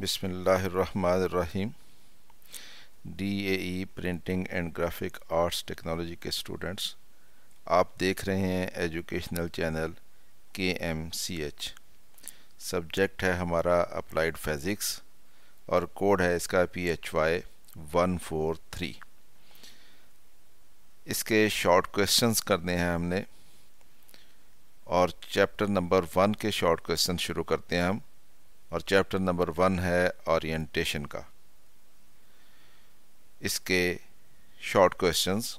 बिसमीम D A printing and graphic arts technology के students आप देख रहे हैं एजुकेशनल चैनल के एम सी एच सब्जेक्ट है हमारा अप्लाइड फिज़िक्स और कोड है इसका P H Y one four three इसके शॉर्ट क्वेश्चंस करने हैं हमने और चैप्टर नंबर वन के शॉर्ट क्वेश्चन शुरू करते हैं हम और चैप्टर नंबर वन है ओरिएंटेशन का इसके short questions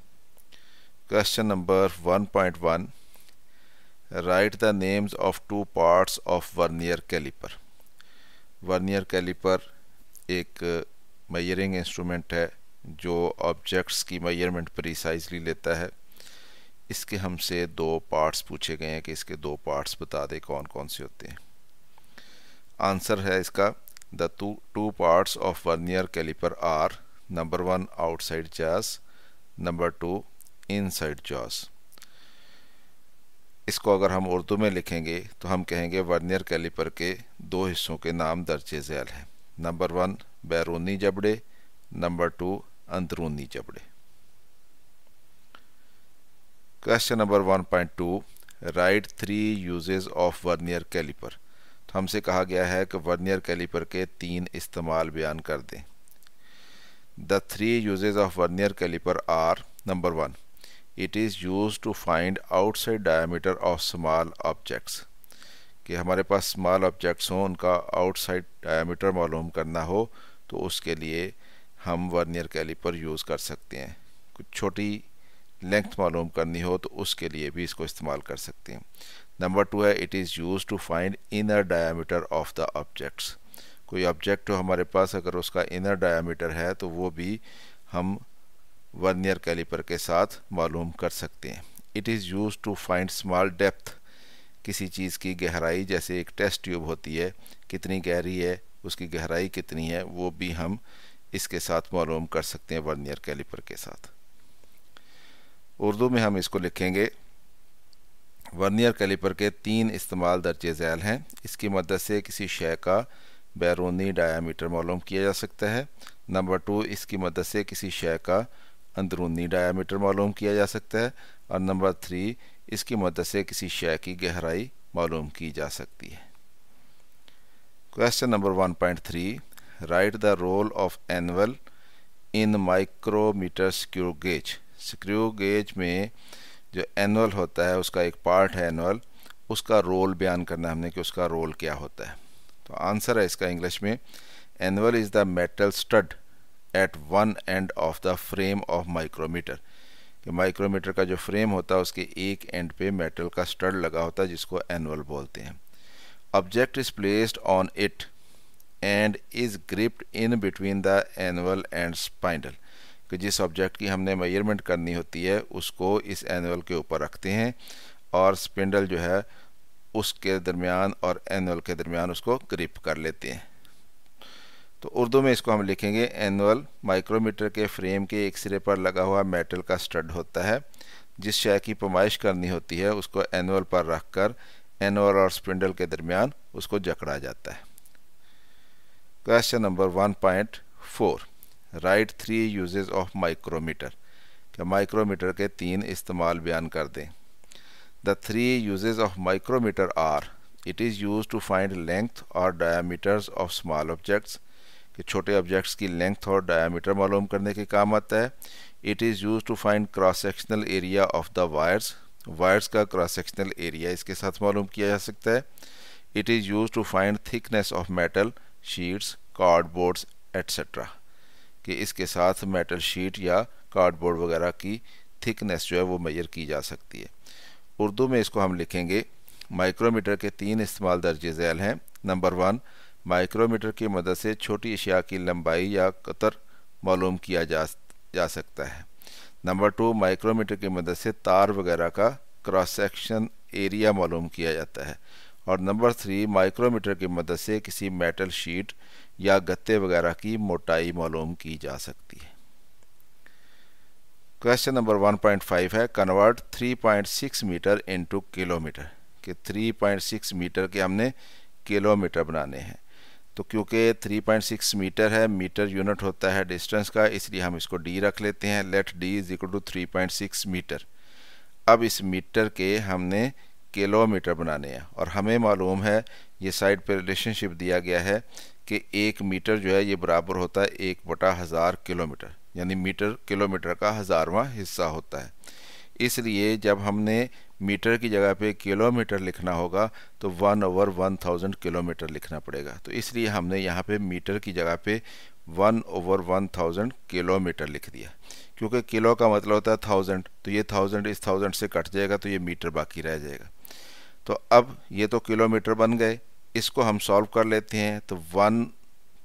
question number 1.1 write the names of to parts of vernier caliper vernier caliper एक मेयरिंग इंस्ट्रूमेंट है जो ऑब्जेक्ट्स की मेजरमेंट प्रिसाइजली लेता है इसके हमसे दो पार्ट्स पूछे गए हैं कि इसके दो पार्ट्स बता दें कौन कौन से होते हैं आंसर है इसका the two two parts of vernier caliper are number one outside jaws number two inside jaws इसको अगर हम उर्दू में लिखेंगे तो हम कहेंगे वर्नियर कैलिपर के दो हिस्सों के नाम दर्ज झैल हैं नंबर वन बैरूनी जबड़े नंबर टू अंदरूनी जबड़े question number one point two write three uses of vernier caliper हमसे कहा गया है कि वर्नियर कैलिपर के तीन इस्तेमाल बयान कर दें the three uses of vernier caliper are number one it is use to find outside diameter of small objects कि हमारे पास स्मॉल ऑब्जेक्ट्स हों उनका आउटसाइड डायमीटर मालूम करना हो तो उसके लिए हम वर्नियर कैलिपर यूज़ कर सकते हैं कुछ छोटी लेंथ मालूम करनी हो तो उसके लिए भी इसको इस्तेमाल कर सकते हैं नंबर टू है it is use to find inner diameter of the objects कोई ऑब्जेक्ट हो हमारे पास अगर उसका इनर डायामीटर है तो वो भी हम वर्नियर कैलिपर के साथ मालूम कर सकते हैं it is use to find small depth किसी चीज़ की गहराई जैसे एक टेस्ट ट्यूब होती है कितनी गहरी है उसकी गहराई कितनी है वो भी हम इसके साथ मालूम कर सकते हैं वर्नियर कैलिपर के साथ उर्दू में हम इसको लिखेंगे वर्नियर कैलिपर के तीन इस्तेमाल दर्जे झैल हैं इसकी मदद से किसी शय का बैरूनी डायामीटर मालूम किया जा सकता है नंबर टू इसकी मदद से किसी शय का अंदरूनी डायामीटर मालूम किया जा सकता है और नंबर थ्री इसकी मदद से किसी शय की गहराई मालूम की जा सकती है question number one point three write the role of anvil in micrometer screw gauge screw gauge में जो एनुअल होता है उसका एक पार्ट है एनुअल उसका रोल बयान करना है हमने कि उसका रोल क्या होता है तो आंसर है इसका इंग्लिश में anvil is the metal stud at one end of the frame of micrometer कि माइक्रोमीटर का जो फ्रेम होता है उसके एक एंड पे मेटल का स्टड लगा होता है जिसको एनुअल बोलते हैं object is placed on it and is gripped in between the anvil and spindle कि जिस ऑब्जेक्ट की हमने मेजरमेंट करनी होती है उसको इस एनुअल के ऊपर रखते हैं और स्पिंडल जो है उसके दरमियान और एनुअल के दरमियान उसको ग्रिप कर लेते हैं तो उर्दू में इसको हम लिखेंगे एनुअल माइक्रोमीटर के फ्रेम के एक सिरे पर लगा हुआ मेटल का स्टड होता है जिस शय की पमाइश करनी होती है उसको एनुअल पर रख कर एनुअल और स्पिंडल के दरमियान उसको जकड़ा जाता है question number one point four write three uses of micrometer कि माइक्रोमीटर के तीन इस्तेमाल बयान कर दें the three uses of micrometer are it is use to find length और डायामीटर्स ऑफ स्मॉल ऑब्जेक्ट्स कि छोटे ऑब्जेक्ट्स की लेंथ और डायामीटर मालूम करने के काम आता है it is use to find cross sectional area of the wires wires का क्रॉस सेक्शनल एरिया इसके साथ मालूम किया जा सकता है it is use to find thickness of metal sheets cardboards etcetera कि इसके साथ मेटल शीट या कार्डबोर्ड वगैरह की थिकनेस जो है वो मेजर की जा सकती है उर्दू में इसको हम लिखेंगे माइक्रोमीटर के तीन इस्तेमाल दर्ज झैल हैं नंबर वन माइक्रोमीटर की मदद से छोटी अशिया की लंबाई या कतर मालूम किया जा जा सकता है नंबर टू माइक्रोमीटर की मदद से तार वगैरह का क्रॉस सेक्शन एरिया मालूम किया जाता है और नंबर थ्री माइक्रोमीटर की मदद से किसी मेटल शीट या गत्ते वगैरह की मोटाई मालूम की जा सकती है क्वेश्चन नंबर 1.5 है कन्वर्ट 3.6 मीटर इनटू किलोमीटर कि 3.6 मीटर के हमने किलोमीटर बनाने हैं तो क्योंकि 3.6 मीटर है मीटर यूनिट होता है डिस्टेंस का इसलिए हम इसको डी रख लेते हैं let D is equal to three meter अब इस मीटर के हमने किलोमीटर बनाने हैं और हमें मालूम है ये साइड पर रिलेशनशिप दिया गया है कि एक मीटर जो है ये बराबर होता है एक बटा हज़ार किलोमीटर यानी मीटर किलोमीटर का हज़ारवा हिस्सा होता है इसलिए जब हमने मीटर की जगह पे किलोमीटर लिखना होगा तो one over one thousand kilometer लिखना पड़ेगा तो इसलिए हमने यहाँ पे मीटर की जगह पे one over one thousand kilometer लिख दिया क्योंकि किलो का मतलब होता है थाउजेंड तो ये थाउजेंड इस थाउजेंड से कट जाएगा तो ये मीटर बाकी रह जाएगा तो अब ये तो किलोमीटर बन गए इसको हम सॉल्व कर लेते हैं तो वन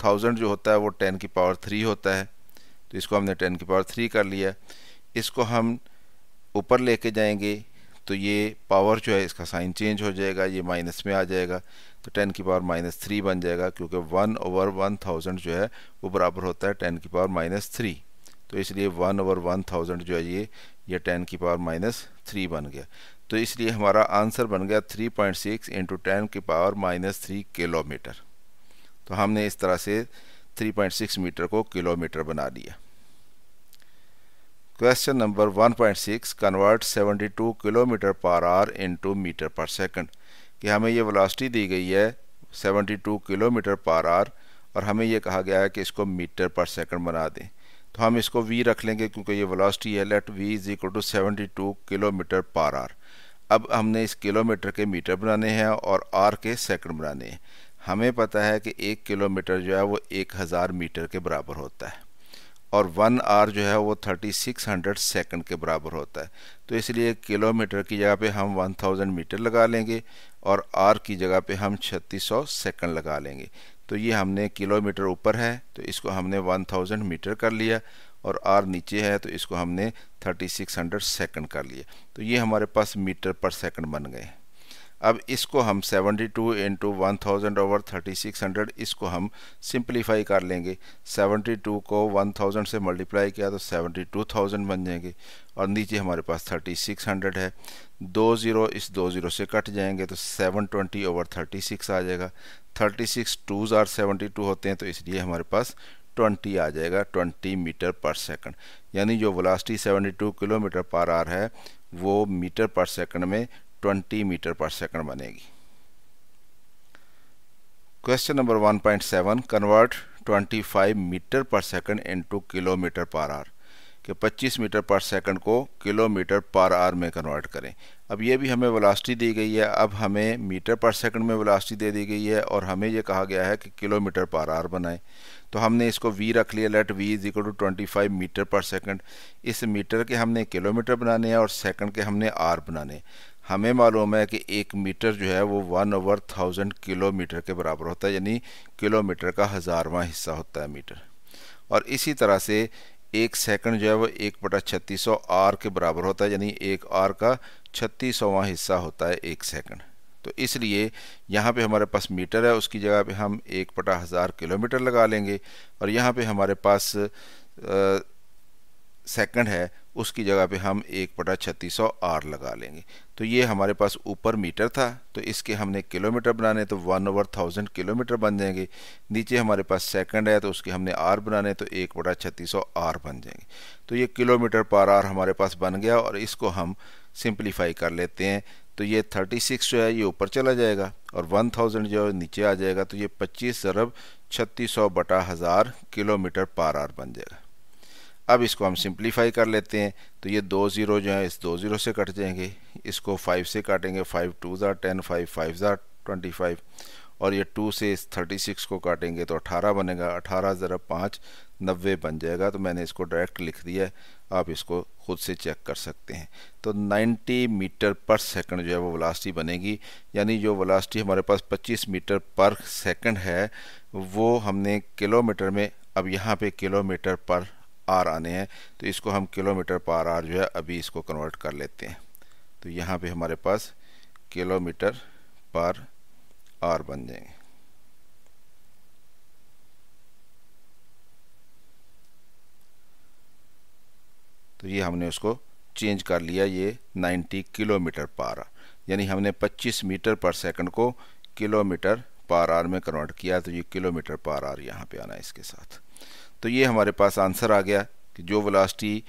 थाउजेंड जो होता है वो टेन की पावर थ्री होता है तो इसको हमने टेन की पावर थ्री कर लिया इसको हम ऊपर लेके जाएंगे तो ये पावर जो है इसका साइन चेंज हो जाएगा ये माइनस में आ जाएगा तो टेन की पावर माइनस थ्री बन जाएगा क्योंकि वन ओवर वन थाउजेंड जो है वो बराबर होता है टेन की पावर माइनस थ्री तो इसलिए वन ओवर वन थाउजेंड जो है ये ये टेन की पावर माइनस थ्री बन गया तो इसलिए हमारा आंसर बन गया 3.6 पॉइंट सिक्स इंटू टेन की पावर माइनस थ्री किलोमीटर तो हमने इस तरह से 3.6 मीटर को किलोमीटर बना लिया question number 1.6 convert 72 kilometer per hour into meter per second कि हमें ये वेलोसिटी दी गई है 72 किलोमीटर पर आर और हमें ये कहा गया है कि इसको मीटर पर सेकंड बना दें तो हम इसको v रख लेंगे क्योंकि ये वेलोसिटी है लेट v is equal to seventy kilometer per hour अब हमने इस किलोमीटर के मीटर बनाने हैं और आर के सेकंड बनाने हैं हमें पता है कि एक किलोमीटर जो है वो एक हज़ार मीटर के बराबर होता है और वन आर जो है वो थर्टी सिक्स हंड्रेड सेकेंड के बराबर होता है तो इसलिए किलोमीटर की जगह पे हम वन थाउजेंड मीटर लगा लेंगे और आर की जगह पे हम छत्तीस सौ सेकेंड लगा लेंगे तो ये हमने किलोमीटर ऊपर है तो इसको हमने वन थाउजेंड मीटर कर लिया और आर नीचे है तो इसको हमने 3600 सेकंड कर लिए तो ये हमारे पास मीटर पर सेकंड बन गए अब इसको हम 72 टू इंटू वन ओवर 3600 इसको हम सिंपलीफाई कर लेंगे 72 को 1000 से मल्टीप्लाई किया तो 72000 बन जाएंगे और नीचे हमारे पास 3600 है दो ज़ीरो इस दो ज़ीरो से कट जाएंगे तो 720 ओवर 36 आ जाएगा 36 टूज़ आर सेवेंटी होते हैं तो इसलिए हमारे पास 20 आ जाएगा 20 मीटर पर सेकंड यानी जो सेवेंटी 72 किलोमीटर पर आर है वो मीटर पर सेकंड में 20 मीटर पर सेकंड बनेगी question number 1.7 convert 25 meter per second into kilometer per hour कि 25 मीटर पर सेकंड को किलोमीटर पर आर में कन्वर्ट करें अब ये भी हमें वेलोसिटी दी गई है अब हमें मीटर पर सेकंड में वेलोसिटी दे दी गई है और हमें यह कहा गया है कि किलोमीटर पर आर बनाएं तो हमने इसको वी रख लिया let V is equal to twenty five meter per second इस मीटर के हमने किलोमीटर बनाने हैं और सेकंड के हमने आर बनाने हमें मालूम है कि एक मीटर जो है वो वन ओवर थाउजेंड किलोमीटर के बराबर होता है यानी किलोमीटर का हज़ारवा हिस्सा होता है मीटर और इसी तरह से एक सेकंड जो है वो एक बटा छत्तीस सौ आर के बराबर होता है यानी एक आर का छत्तीसवा हिस्सा होता है एक सेकंड तो इसलिए यहाँ पे हमारे पास मीटर है उसकी जगह पे हम एक बटा हज़ार किलोमीटर लगा लेंगे और यहाँ पे हमारे पास आ, सेकंड है उसकी जगह पे हम एक बटा छत्तीस सौ आर लगा लेंगे तो ये हमारे पास ऊपर मीटर था तो इसके हमने किलोमीटर बनाने तो वन ओवर थाउजेंड किलोमीटर बन जाएंगे नीचे हमारे पास सेकंड है तो उसके हमने आर बनाने तो एक बटा छत्तीस सौ आर बन जाएंगे तो ये किलोमीटर पर आर हमारे पास बन गया और इसको हम सिंप्लीफाई कर लेते हैं तो ये थर्टी सिक्स जो है ये ऊपर चला जाएगा और वन थाउजेंड जो है नीचे आ जाएगा तो ये पच्चीस अरब छत्तीस सौ बटा हज़ार किलोमीटर पर आर बन जाएगा अब इसको हम सिंप्लीफाई कर लेते हैं तो ये दो ज़ीरो जो है इस दो ज़ीरो से कट जाएंगे इसको फाइव से काटेंगे फाइव टू ज़ार टेन फाइव फाइव ज़ार ट्वेंटी फाइव और ये टू से इस थर्टी सिक्स को काटेंगे तो अठारह बनेगा अठारह ज़रा पाँच नब्बे बन जाएगा तो मैंने इसको डायरेक्ट लिख दिया है आप इसको खुद से चेक कर सकते हैं तो 90 मीटर पर सेकंड जो है वो वलास्टी बनेगी यानी जो वलास्टी हमारे पास 25 मीटर पर सेकंड है वो हमने किलोमीटर में अब यहाँ पे किलोमीटर पर आर आने हैं तो इसको हम किलोमीटर पर आर जो है अभी इसको कन्वर्ट कर लेते हैं तो यहाँ पे हमारे पास किलोमीटर पर आर बन जाएंगे तो ये हमने उसको चेंज कर लिया ये 90 किलोमीटर पर आर यानी हमने 25 मीटर पर सेकंड को किलोमीटर पर आर में कन्वर्ट किया तो ये किलोमीटर पर आर यहाँ पे आना है इसके साथ तो ये हमारे पास आंसर आ गया कि जो वेलोसिटी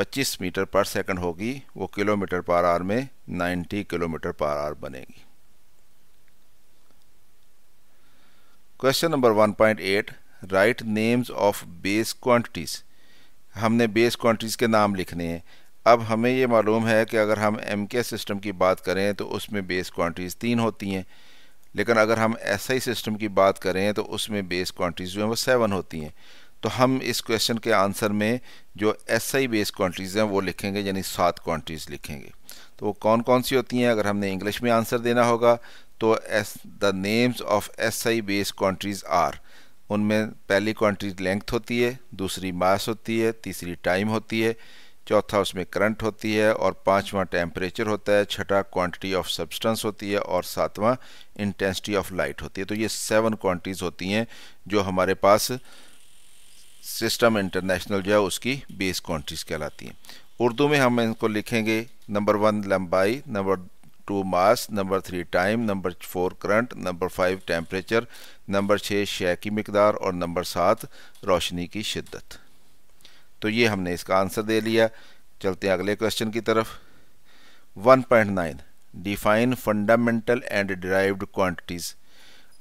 25 मीटर पर सेकंड होगी वो किलोमीटर पर आर में 90 किलोमीटर पर आर बनेगी question number 1.8 write names of base quantities हमने बेस क्वांटिटीज के नाम लिखने हैं अब हमें ये मालूम है कि अगर हम एम के सिस्टम की बात करें तो उसमें बेस क्वांटिटीज़ तीन होती हैं लेकिन अगर हम ऐसा ही सिस्टम की बात करें तो उसमें बेस क्वांटिटीज़ जो हैं वो सेवन होती हैं तो हम इस क्वेश्चन के आंसर में जो एस आई बेस क्वांटिटीज़ हैं वो लिखेंगे यानी सात क्वांटिटीज़ लिखेंगे तो वो कौन कौन सी होती हैं अगर हमने इंग्लिश में आंसर देना होगा तो as the names of S I base quantities are उनमें पहली क्वांटिटी लेंथ होती है दूसरी मास होती है तीसरी टाइम होती है चौथा उसमें करंट होती है और पांचवा टेम्परेचर होता है छठा क्वांटिटी ऑफ सब्सटेंस होती है और सातवां इंटेंसिटी ऑफ लाइट होती है तो ये सेवन क्वांटिटीज़ होती हैं जो हमारे पास सिस्टम इंटरनेशनल जो है उसकी बेस क्वांटिटीज़ कहलाती हैं उर्दू में हम इनको लिखेंगे नंबर वन लंबाई number two mass number three time number four current number five temperature number छः शय की मकदार और नंबर सात रोशनी की शिद्दत तो ये हमने इसका आंसर दे लिया चलते हैं अगले क्वेश्चन की तरफ 1.9 define fundamental and derived quantities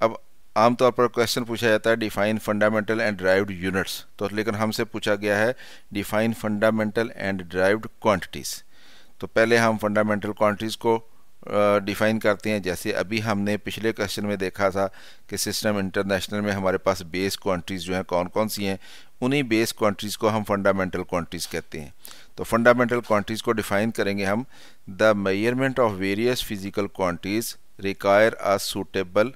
अब आमतौर पर क्वेश्चन पूछा जाता है define fundamental and derived units तो लेकिन हमसे पूछा गया है define fundamental and derived quantities तो पहले हम फंडामेंटल क्वांटिटीज़ को डिफाइन uh, करते हैं जैसे अभी हमने पिछले क्वेश्चन में देखा था कि सिस्टम इंटरनेशनल में हमारे पास बेस क्वांटिटीज़ जो हैं कौन कौन सी हैं उन्हीं बेस क्वांटिटीज़ को हम फंडामेंटल क्वांटिटीज़ कहते हैं तो फंडामेंटल क्वांटिटीज़ को डिफाइन करेंगे हम the measurement of various physical quantities require a suitable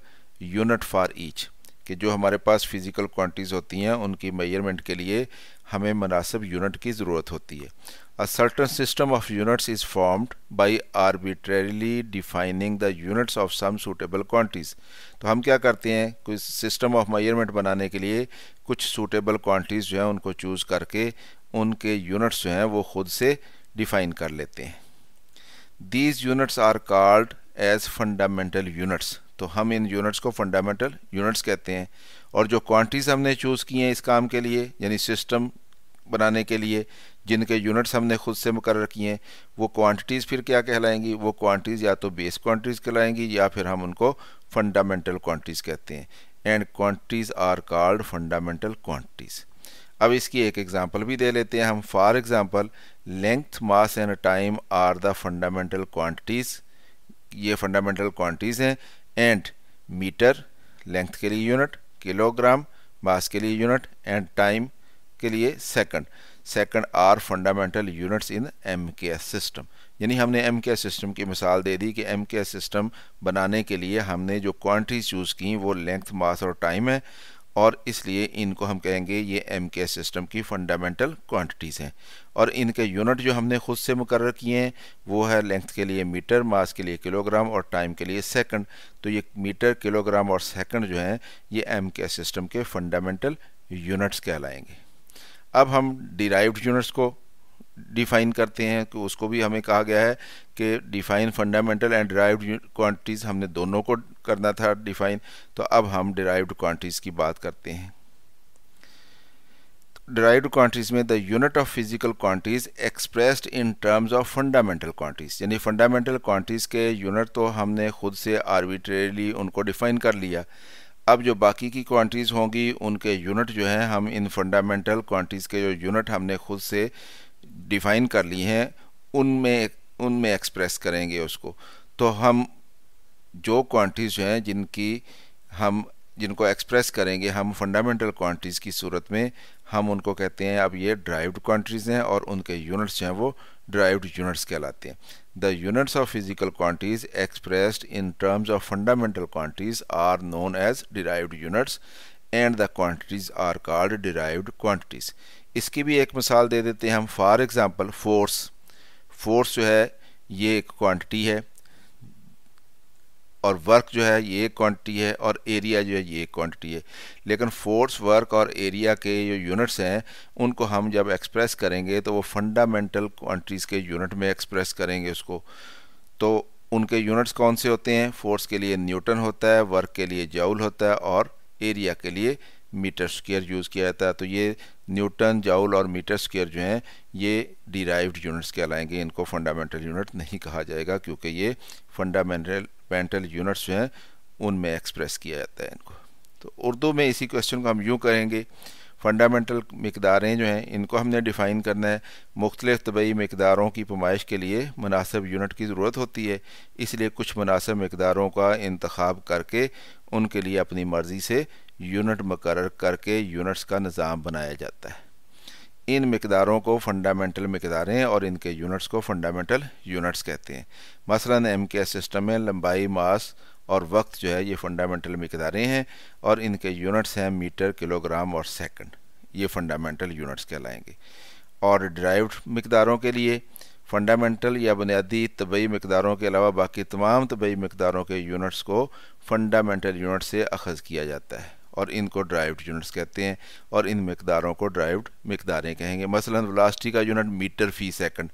unit for each कि जो हमारे पास फिज़िकल क्वांटिटीज़ होती हैं उनकी मेयरमेंट के लिए हमें मुनासिब यूनिट की ज़रूरत होती है A certain system of units is formed by arbitrarily defining the units of some suitable quantities. तो हम क्या करते हैं कुछ system of measurement बनाने के लिए कुछ suitable quantities जो हैं उनको choose करके उनके units जो हैं वो खुद से define कर लेते हैं These units are called as fundamental units. तो हम इन यूनिट्स को फंडामेंटल यूनिट्स कहते हैं और जो क्वांटिटीज़ हमने चूज़ की हैं इस काम के लिए यानी सिस्टम बनाने के लिए जिनके यूनिट्स हमने खुद से मुकर किए हैं वो क्वांटिटीज़ फिर क्या कहलाएंगी वो क्वांटिटीज़ या तो बेस क्वांटिटीज़ कहलाएंगी या फिर हम उनको फंडामेंटल क्वांटिटीज़ कहते हैं and quantities are called fundamental quantities अब इसकी एक एग्जांपल भी दे लेते हैं हम for example length mass and time are the fundamental quantities ये फंडामेंटल क्वांटिटीज़ हैं एंड मीटर लेंथ के लिए यूनिट किलोग्राम मास के लिए यूनिट एंड टाइम के लिए second second are fundamental units in M K S system यानी हमने एम के एस सिस्टम की मिसाल दे दी कि एम के एस सिस्टम बनाने के लिए हमने जो क्वान्टिटीज चूज़ की वो लेंथ मास और टाइम है और इसलिए इनको हम कहेंगे ये एम के सिस्टम की फंडामेंटल क्वान्टिटीज़ हैं और इनके यूनिट जो हमने ख़ुद से मुकर किए हैं वो है लेंथ के लिए मीटर मास के लिए किलोग्राम और टाइम के लिए सेकंड तो ये मीटर किलोग्राम और सेकंड जो हैं ये एम के सिस्टम के फंडामेंटल यूनिट्स कहलाएंगे अब हम डिराइव यूनिट्स को डिफाइन करते हैं कि उसको भी हमें कहा गया है कि define fundamental and derived quantities हमने दोनों को करना था डिफाइन तो अब हम डिराइव्ड क्वांटिटीज की बात करते हैं डिराइव्ड क्वांटिटीज में the unit of physical quantities expressed in terms of fundamental quantities यानी फंडामेंटल क्वांटिटीज के यूनिट तो हमने खुद से आर्बिट्रेरली उनको डिफाइन कर लिया अब जो बाकी की क्वांटिटीज़ होंगी उनके यूनिट जो हैं हम इन फंडामेंटल क्वांटिटीज़ के जो यूनिट हमने खुद से डिफ़ाइन कर ली हैं उनमें उनमें एक्सप्रेस करेंगे उसको तो हम जो क्वांटिटीज़ हैं जिनकी हम जिनको एक्सप्रेस करेंगे हम फंडामेंटल क्वांटिटीज़ की सूरत में हम उनको कहते हैं अब ये ड्राइव्ड क्वांटिटीज़ हैं और उनके यूनिट्स जो हैं वो ड्राइव्ड यूनिट्स कहलाते हैं The units of physical quantities expressed in terms of fundamental quantities are known as derived units and the quantities are called derived quantities. इसकी भी एक मिसाल दे देते हैं हम फॉर एग्जांपल फोर्स फोर्स जो है ये एक क्वांटिटी है और वर्क जो है ये एक क्वांटिटी है और एरिया जो है ये एक क्वांटिटी है लेकिन फोर्स वर्क और एरिया के जो यूनिट्स हैं उनको हम जब एक्सप्रेस करेंगे तो वो फंडामेंटल क्वांटिटीज़ के यूनिट में एक्सप्रेस करेंगे उसको तो उनके यूनिट्स कौन से होते हैं फोर्स के लिए न्यूटन होता है वर्क के लिए जाउल होता है और एरिया के लिए मीटर स्क्वेयर यूज़ किया जाता है तो ये न्यूटन जाउल और मीटर स्क्वेयर जो हैं ये डिराइव्ड यूनिट्स कहलाएंगे इनको फंडामेंटल यूनिट नहीं कहा जाएगा क्योंकि ये फंडामेंटल पेरेंटल यूनिट्स जो हैं उनमें एक्सप्रेस किया जाता है इनको तो उर्दू में इसी क्वेश्चन को हम यूँ करेंगे फंडामेंटल मकदारें जो हैं इनको हमने डिफ़ाइन करना है मुख्तलिफ तबई मकदारों की पुमाइश के लिए मुनासब यूनिट की ज़रूरत होती है इसलिए कुछ मुनासब मकदारों का इंतखब करके उनके लिए अपनी मर्ज़ी से यूनिट मुकर करके यूनिट्स का निज़ाम बनाया जाता है इन मकदारों को फंडामेंटल मकदारें और इनके यूनिट्स को फंडामेंटल यूनिट्स कहते हैं मसला एम के सिस्टम में लंबाई मास और वक्त जो है ये फंडामेंटल मकदारें हैं और इनके यूनिट्स हैं मीटर किलोग्राम और सेकंड ये फंडामेंटल यूनिट्स कहलाएंगे और ड्राइव्ड मकदारों के लिए फंडामेंटल या बुनियादी तबई मकदारों के अलावा बाकी तमाम तबई मकदारों के यूनिट्स को फंडामेंटल यूनिट से अखज़ किया जाता है और इनको ड्राइव्ड यूनिट्स कहते हैं और इन मकदारों को ड्राइव्ड मकदारें कहेंगे मसलन वलास्टी का यूनिट मीटर फ़ी सेकंड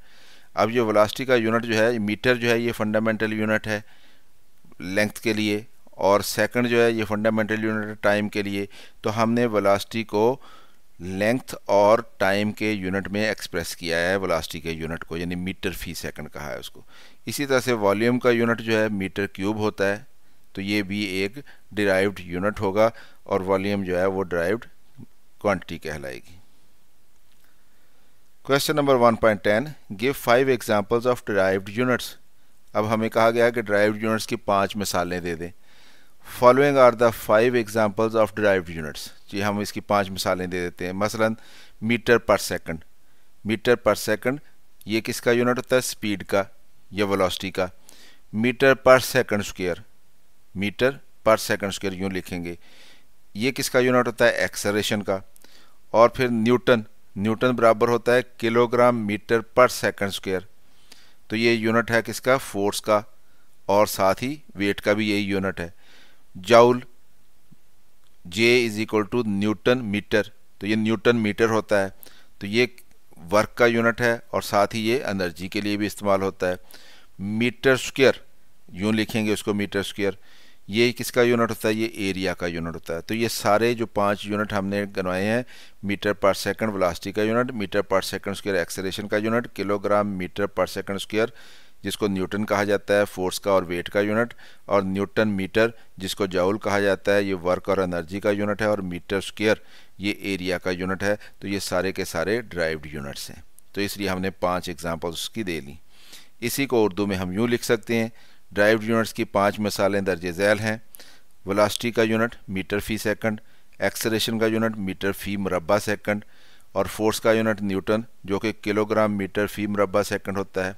अब ये वलास्टी का यूनिट जो है मीटर जो है ये फंडामेंटल यूनिट है लेंथ के लिए और सेकंड जो है ये फंडामेंटल यूनिट टाइम के लिए तो हमने वलास्टी को लेंथ और टाइम के यूनिट में एक्सप्रेस किया है वलास्टी के यूनिट को यानी मीटर फी सेकंड कहा है उसको इसी तरह से वॉल्यूम का यूनिट जो है मीटर क्यूब होता है तो ये भी एक डिराइव्ड यूनिट होगा और वॉल्यूम जो है वो डिराइव्ड क्वांटिटी कहलाएगी question number 1.10 give five examples of derived units अब हमें कहा गया है कि ड्राइव्ड यूनिट्स की पांच मिसालें दे दें following are the five examples of derived units जी हम इसकी पांच मिसालें दे देते हैं मसलन metre per second metre per second ये किसका यूनिट होता है स्पीड का या वेलोसिटी का meter per second square meter per second square यूँ लिखेंगे ये किसका यूनिट होता है एक्सरेशन का और फिर न्यूटन न्यूटन बराबर होता है kilogram meter per second square तो ये यूनिट है किसका फोर्स का और साथ ही वेट का भी यही यूनिट है joule J is equal to newton meter तो ये न्यूटन मीटर होता है तो ये वर्क का यूनिट है और साथ ही ये एनर्जी के लिए भी इस्तेमाल होता है मीटर स्क्वेयर यूँ लिखेंगे उसको मीटर स्क्वेयर ये किसका यूनिट होता है ये एरिया का यूनिट होता है तो ये सारे जो पांच यूनिट हमने गनवाए हैं मीटर पर सेकंड वेलोसिटी का unit meter per second square acceleration का unit kilogram meter per second square जिसको न्यूटन कहा जाता है फोर्स का और वेट का यूनिट और न्यूटन मीटर जिसको जाउल कहा जाता है ये वर्क और एनर्जी का यूनिट है और मीटर स्क्वेयर ये एरिया का यूनिट है तो ये सारे के सारे ड्राइव्ड यूनिट्स हैं तो इसलिए हमने पाँच एग्जाम्पल्स उसकी दे ली इसी को उर्दू में हम यूँ लिख सकते हैं ड्राइव यूनिट्स की पाँच मिसालें दर्ज झैल हैं वलास्टी का यूनिट मीटर फ़ी सेकंड, एक्सलेशन का यूनिट मीटर फ़ी मुरबा सेकंड और फोर्स का यूनिट न्यूटन जो कि किलोग्राम मीटर फ़ी मुरबा सेकंड होता है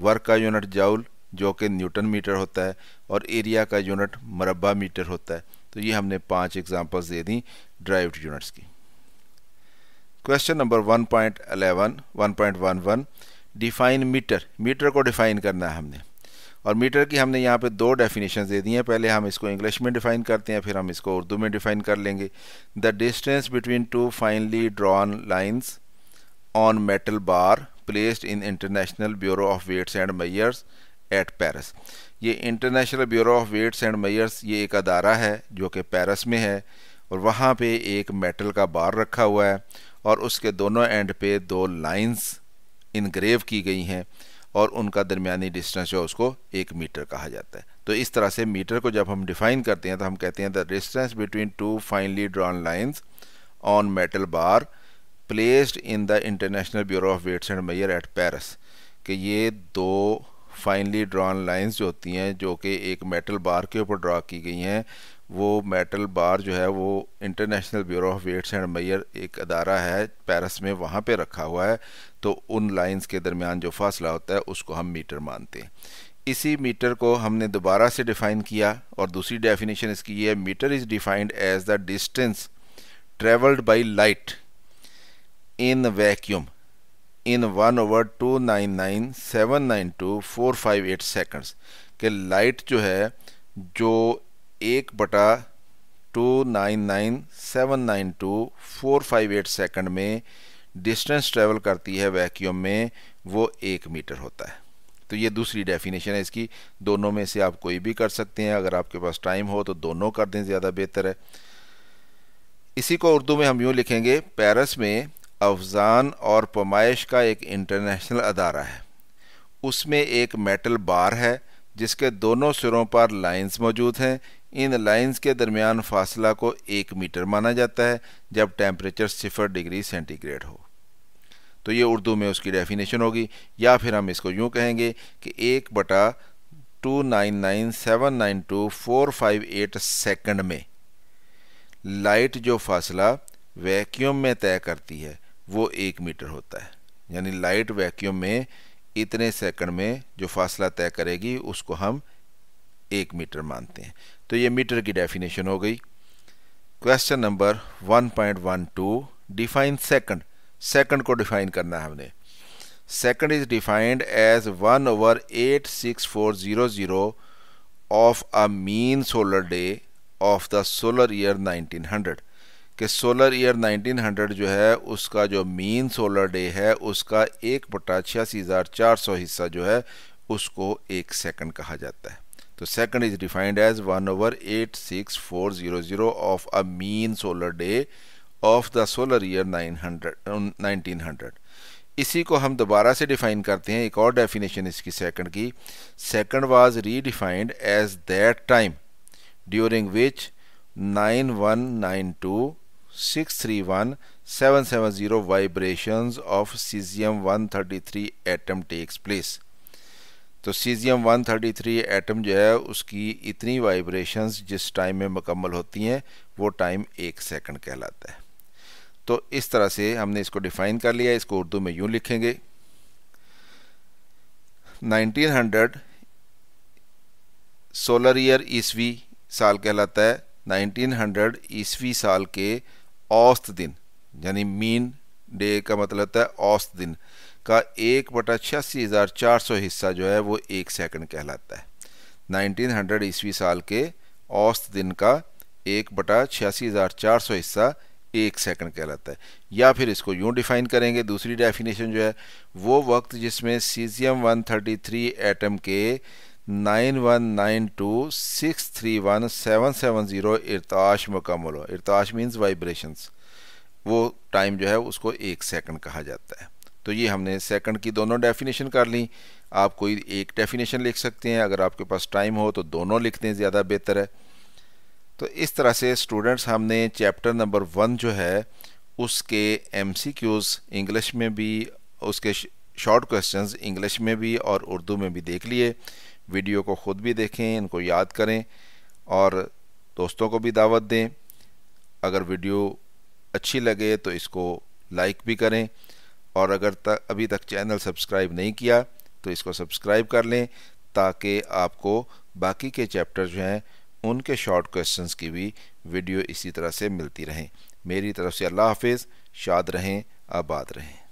वर्क का यूनिट जाउल जो कि न्यूटन मीटर होता है और एरिया का यूनिट मरबा मीटर होता है तो ये हमने पाँच एग्जाम्पल्स दे दी ड्राइव यूनिट्स की question number 1.11, 1.11 define meter meter को डिफाइन करना है हमने और मीटर की हमने यहाँ पे दो डेफिनेशन दे दी हैं पहले हम इसको इंग्लिश में डिफ़ाइन करते हैं फिर हम इसको उर्दू में डिफ़ाइन कर लेंगे the distance between two finely drawn lines on metal bar placed in international bureau of weights and measures at Paris ये international bureau of weights and measures ये एक अदारा है जो कि पेरिस में है और वहाँ पे एक मेटल का बार रखा हुआ है और उसके दोनों एंड पे दो लाइंस इनग्रेव की गई हैं और उनका दरमियानी डिस्टेंस जो है उसको एक मीटर कहा जाता है तो इस तरह से मीटर को जब हम डिफाइन करते हैं तो हम कहते हैं the distance between two finely drawn lines on metal bar placed in the international bureau of weights and measure at Paris कि ये दो फाइनली ड्रॉन लाइन्स जो होती हैं जो कि एक मेटल बार के ऊपर ड्रा की गई हैं वो मेटल बार जो है वो international bureau of weights and measure एक अदारा है पैरस में वहाँ पे रखा हुआ है तो उन लाइंस के दरमियान जो फासला होता है उसको हम मीटर मानते हैं इसी मीटर को हमने दोबारा से डिफ़ाइन किया और दूसरी डेफिनेशन इसकी ये है meter is defined as the distance travelled by light in vacuum in one over two nine nine seven nine two four five eight seconds के लाइट जो है जो एक बटा two nine nine seven nine two four five eight second में distance travel करती है vacuum में वो एक मीटर होता है तो ये दूसरी डेफिनेशन है इसकी दोनों में से आप कोई भी कर सकते हैं अगर आपके पास टाइम हो तो दोनों कर दें ज़्यादा बेहतर है इसी को उर्दू में हम यूँ लिखेंगे पेरिस में अफजान और पमाइश का एक इंटरनेशनल अदारा है उसमें एक मेटल बार है जिसके दोनों सिरों पर लाइंस मौजूद हैं इन लाइंस के दरमियान फासला को एक मीटर माना जाता है जब टेम्परेचर सिफर डिग्री सेंटीग्रेड हो तो ये उर्दू में उसकी डेफिनेशन होगी या फिर हम इसको यूँ कहेंगे कि एक बटा two nine nine seven nine two four five eight second में लाइट जो फासला वैक्यूम में तय करती है वो एक मीटर होता है यानी लाइट वैक्यूम में इतने सेकंड में जो फासला तय करेगी उसको हम एक मीटर मानते हैं तो ये मीटर की डेफिनेशन हो गई question number 1.12 define second second को डिफाइन करना है हमने second is defined as one over eight six four zero zero of a mean solar day of the solar year 1900 कि सोलर ईयर 1900 जो है उसका जो मीन सोलर डे है उसका एक बटा छियासी हज़ार चार सौ हिस्सा जो है उसको एक सेकंड कहा जाता है तो second is defined as one over eight six four zero zero of a mean solar day of the solar year 900 1900 इसी को हम दोबारा से डिफाइन करते हैं एक और डेफिनेशन इसकी सेकंड की second was redefined as that time during which zero vibration of caesium one thirty 133 atom takes place तो सीजियम 133 एटम जो है उसकी इतनी वाइब्रेशंस जिस टाइम में मुकम्मल होती हैं वो टाइम एक सेकंड कहलाता है तो इस तरह से हमने इसको डिफाइन कर लिया इसको उर्दू में यूं लिखेंगे 1900 सोलर ईयर ईस्वी साल कहलाता है 1900 ईस्वी साल के औस्त दिन यानी मीन डे का मतलब है औस्त दिन का एक बटा छियासी हज़ार चार सौ हिस्सा जो है वो एक सेकंड कहलाता है 1900 ईस्वी साल के औस्त दिन का एक बटा छियासी हज़ार चार सौ हिस्सा एक सेकंड कहलाता है या फिर इसको यूँ डिफाइन करेंगे दूसरी डेफिनेशन जो है वो वक्त जिसमें सीजियम 133 एटम के 9192631770 इरताश मुकम्मल हो इरताश मीन्स वाइब्रेशंस वो टाइम जो है उसको एक सेकंड कहा जाता है तो ये हमने सेकंड की दोनों डेफिनेशन कर ली आप कोई एक डेफिनेशन लिख सकते हैं अगर आपके पास टाइम हो तो दोनों लिख दें ज़्यादा बेहतर है तो इस तरह से स्टूडेंट्स हमने चैप्टर नंबर वन जो है उसके एम इंग्लिश में भी उसके शॉर्ट क्वेश्चंस इंग्लिश में भी और उर्दू में भी देख लिए वीडियो को ख़ुद भी देखें इनको याद करें और दोस्तों को भी दावत दें अगर वीडियो अच्छी लगे तो इसको लाइक भी करें और अगर तक अभी तक चैनल सब्सक्राइब नहीं किया तो इसको सब्सक्राइब कर लें ताकि आपको बाकी के चैप्टर जो हैं उनके शॉर्ट क्वेश्चंस की भी वीडियो इसी तरह से मिलती रहें मेरी तरफ से अल्लाह हाफिज़ शाद रहें आबाद रहें